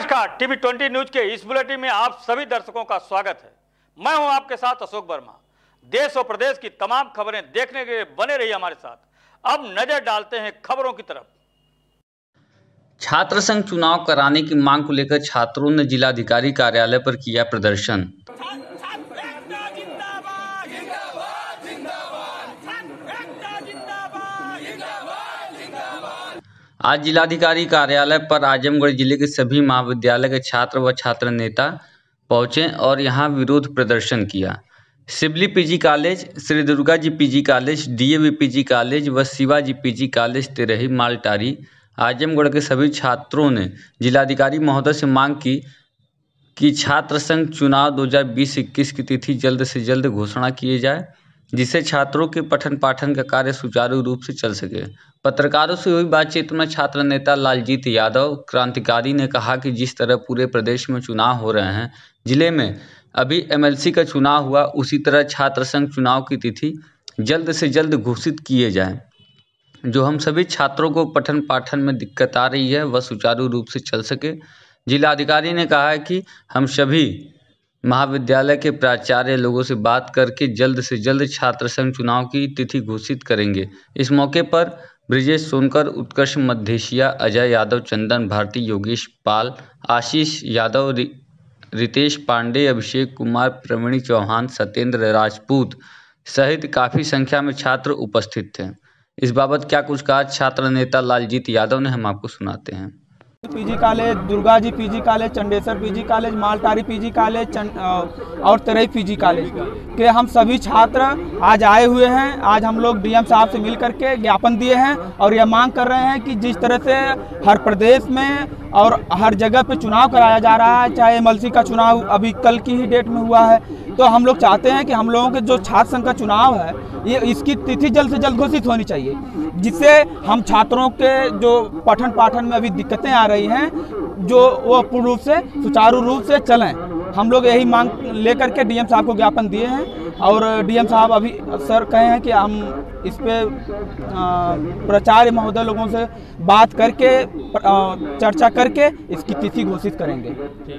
नमस्कार TV twenty news के इस बुलेटिन में आप सभी दर्शकों का स्वागत है मैं हूं आपके साथ अशोक वर्मा देश और प्रदेश की तमाम खबरें देखने के लिए बने रहिए हमारे साथ अब नजर डालते हैं खबरों की तरफ छात्र संघ चुनाव कराने की मांग को लेकर छात्रों ने जिलाधिकारी कार्यालय पर किया प्रदर्शन आज जिलाधिकारी कार्यालय पर आजमगढ़ जिले के सभी महाविद्यालय के छात्र व छात्र नेता पहुँचे और यहाँ विरोध प्रदर्शन किया सिबली पीजी कॉलेज श्री दुर्गा जी जी कॉलेज पी पीजी कॉलेज व शिवाजी पीजी कॉलेज तिरही मालटारी आजमगढ़ के सभी छात्रों ने जिलाधिकारी महोदय से मांग की कि छात्र संघ चुनाव 2020 इक्कीस की तिथि जल्द से जल्द घोषणा किए जाए जिससे छात्रों के पठन पाठन का कार्य सुचारू रूप से चल सके पत्रकारों से हुई बातचीत में छात्र नेता लालजीत यादव क्रांतिकारी ने कहा कि जिस तरह पूरे प्रदेश में चुनाव हो रहे हैं जिले में अभी एमएलसी का चुनाव हुआ उसी तरह छात्र संघ चुनाव की तिथि जल्द से जल्द घोषित किए जाए जो हम सभी छात्रों को पठन पाठन में दिक्कत आ रही है वह सुचारू रूप से चल सके जिलाधिकारी ने कहा है कि हम सभी महाविद्यालय के प्राचार्य लोगों से बात करके जल्द से जल्द छात्र संघ चुनाव की तिथि घोषित करेंगे इस मौके पर ब्रिजेश सोनकर उत्कर्ष मध्यशिया अजय यादव चंदन भारती योगेश पाल आशीष यादव रि, रितेश पांडे अभिषेक कुमार प्रवीण चौहान सत्येंद्र राजपूत सहित काफ़ी संख्या में छात्र उपस्थित थे इस बाबत क्या कुछ कहा छात्र नेता लालजीत यादव ने हम आपको सुनाते हैं PG college Durga ji PG college Chandeshwar PG college Maltari PG college और तरई पीजी कॉलेज के हम सभी छात्र आज आए हुए हैं आज हम लोग डीएम साहब से मिल करके ज्ञापन दिए हैं और यह मांग कर रहे हैं कि जिस तरह से हर प्रदेश में और हर जगह पे चुनाव कराया जा रहा है चाहे एम का चुनाव अभी कल की ही डेट में हुआ है तो हम लोग चाहते हैं कि हम लोगों के जो छात्र संघ का चुनाव है ये इसकी तिथि जल्द से जल्द घोषित होनी चाहिए जिससे हम छात्रों के जो पठन पाठन में अभी दिक्कतें आ रही हैं जो वो पूर्ण रूप से सुचारू रूप से चलें हम लोग यही मांग लेकर के डीएम साहब को ज्ञापन दिए हैं और डीएम साहब अभी सर कहे हैं कि हम इस पर प्रचार महोदय लोगों से बात करके चर्चा करके इसकी तिथि घोषित करेंगे